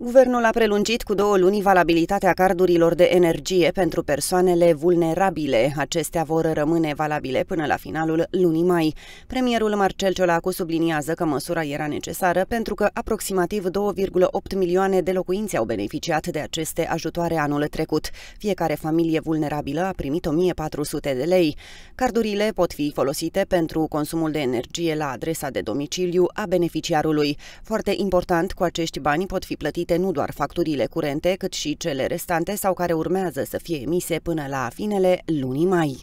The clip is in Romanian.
Guvernul a prelungit cu două luni valabilitatea cardurilor de energie pentru persoanele vulnerabile. Acestea vor rămâne valabile până la finalul lunii mai. Premierul Marcel Ciolacu subliniază că măsura era necesară pentru că aproximativ 2,8 milioane de locuințe au beneficiat de aceste ajutoare anul trecut. Fiecare familie vulnerabilă a primit 1400 de lei. Cardurile pot fi folosite pentru consumul de energie la adresa de domiciliu a beneficiarului. Foarte important, cu acești bani pot fi plătiți plătite nu doar facturile curente, cât și cele restante sau care urmează să fie emise până la finele lunii mai.